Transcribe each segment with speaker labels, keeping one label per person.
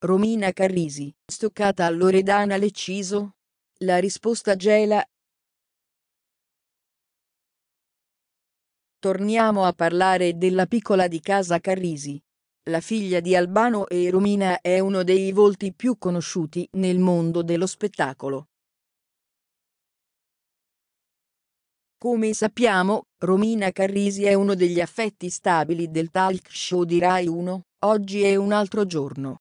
Speaker 1: Romina Carrisi, stoccata a Loredana Lecciso? La risposta gela. Torniamo a parlare della piccola di casa Carrisi. La figlia di Albano e Romina è uno dei volti più conosciuti nel mondo dello spettacolo. Come sappiamo, Romina Carrisi è uno degli affetti stabili del talk show di Rai 1, oggi è un altro giorno.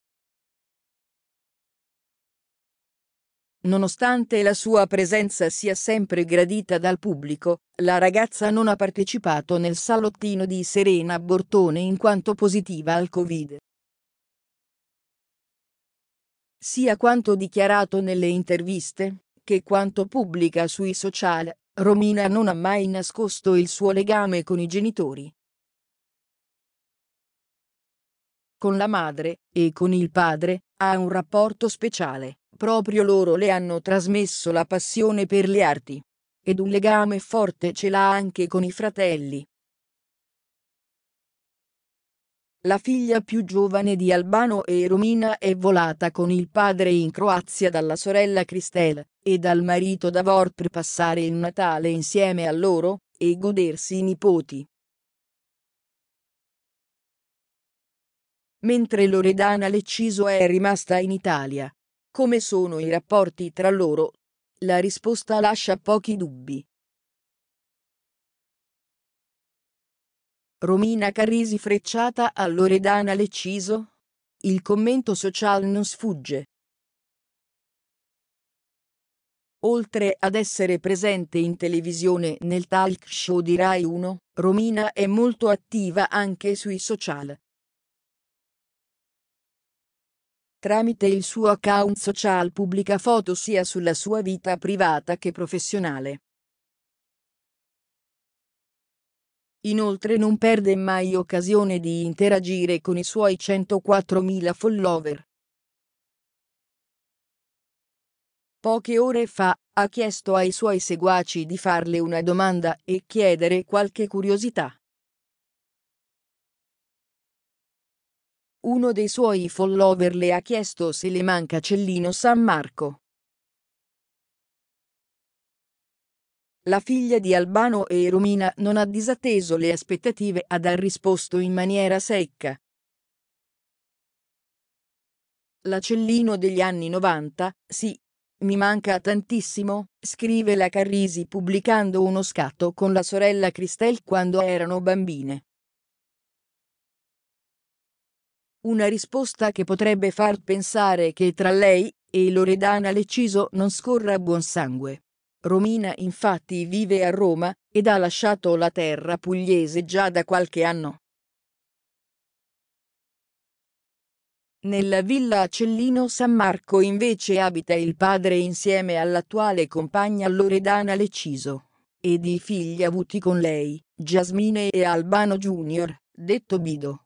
Speaker 1: Nonostante la sua presenza sia sempre gradita dal pubblico, la ragazza non ha partecipato nel salottino di Serena Bortone in quanto positiva al Covid. Sia quanto dichiarato nelle interviste, che quanto pubblica sui social, Romina non ha mai nascosto il suo legame con i genitori, con la madre e con il padre, ha un rapporto speciale, proprio loro le hanno trasmesso la passione per le arti. Ed un legame forte ce l'ha anche con i fratelli. La figlia più giovane di Albano e Romina è volata con il padre in Croazia dalla sorella Christelle, e dal marito Davor per passare il Natale insieme a loro, e godersi i nipoti. mentre Loredana Lecciso è rimasta in Italia. Come sono i rapporti tra loro? La risposta lascia pochi dubbi. Romina Carrisi frecciata a Loredana Lecciso? Il commento social non sfugge. Oltre ad essere presente in televisione nel talk show di Rai 1, Romina è molto attiva anche sui social. Tramite il suo account social pubblica foto sia sulla sua vita privata che professionale. Inoltre non perde mai occasione di interagire con i suoi 104.000 follower. Poche ore fa, ha chiesto ai suoi seguaci di farle una domanda e chiedere qualche curiosità. Uno dei suoi follower le ha chiesto se le manca Cellino San Marco. La figlia di Albano e Romina non ha disatteso le aspettative ad ha risposto in maniera secca. La Cellino degli anni 90, sì, mi manca tantissimo, scrive la Carrisi pubblicando uno scatto con la sorella Christelle quando erano bambine. Una risposta che potrebbe far pensare che tra lei e Loredana Leciso non scorra buon sangue. Romina infatti vive a Roma ed ha lasciato la terra pugliese già da qualche anno. Nella villa Cellino San Marco invece abita il padre insieme all'attuale compagna Loredana Leciso Ed i figli avuti con lei, Giasmine e Albano Jr., detto Bido.